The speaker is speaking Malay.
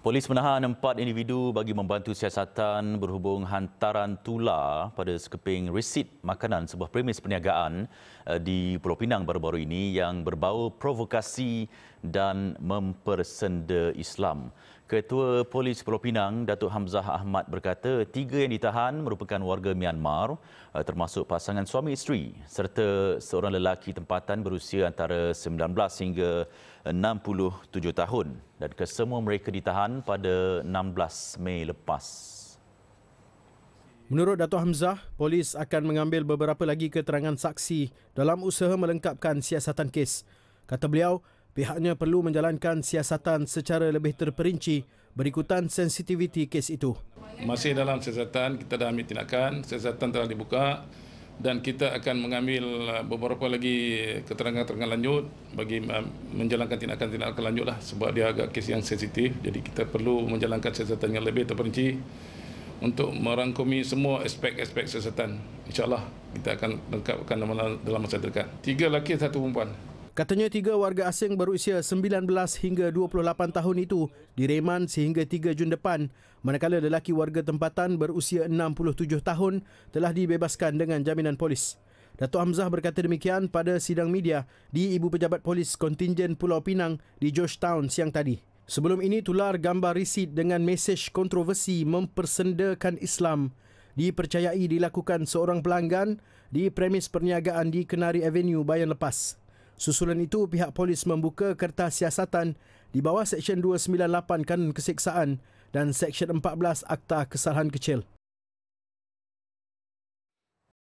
Polis menahan empat individu bagi membantu siasatan berhubung hantaran tular pada sekeping resit makanan sebuah premis perniagaan eh, di Pulau Pinang baru-baru ini yang berbau provokasi dan mempersenda Islam. Ketua Polis Pulau Pinang, Datuk Hamzah Ahmad berkata tiga yang ditahan merupakan warga Myanmar eh, termasuk pasangan suami isteri serta seorang lelaki tempatan berusia antara 19 hingga 67 tahun dan kesemua mereka ditahan pada 16 Mei lepas. Menurut Dato' Hamzah, polis akan mengambil beberapa lagi keterangan saksi dalam usaha melengkapkan siasatan kes. Kata beliau, pihaknya perlu menjalankan siasatan secara lebih terperinci berikutan sensitiviti kes itu. Masih dalam siasatan, kita dah ambil tindakan. Siasatan telah dibuka dan kita akan mengambil uh, beberapa lagi keterangan-keterangan lanjut bagi uh, menjalankan tindakan-tindakan lanjut lah sebab dia agak kes yang sensitif jadi kita perlu menjalankan siasatan yang lebih terperinci untuk merangkumi semua aspek-aspek siasatan insyaAllah kita akan lengkapkan dalam masa dekat tiga lelaki satu perempuan Katanya tiga warga asing berusia 19 hingga 28 tahun itu direman sehingga 3 Jun depan, manakala lelaki warga tempatan berusia 67 tahun telah dibebaskan dengan jaminan polis. Datuk Hamzah berkata demikian pada sidang media di Ibu Pejabat Polis Kontingen Pulau Pinang di Georgetown siang tadi. Sebelum ini tular gambar risit dengan mesej kontroversi mempersendakan Islam dipercayai dilakukan seorang pelanggan di premis perniagaan di Kenari Avenue Bayan Lepas. Susulan itu pihak polis membuka kertas siasatan di bawah Seksyen 298 Kanun Keseksaan dan Seksyen 14 Akta Kesalahan Kecil.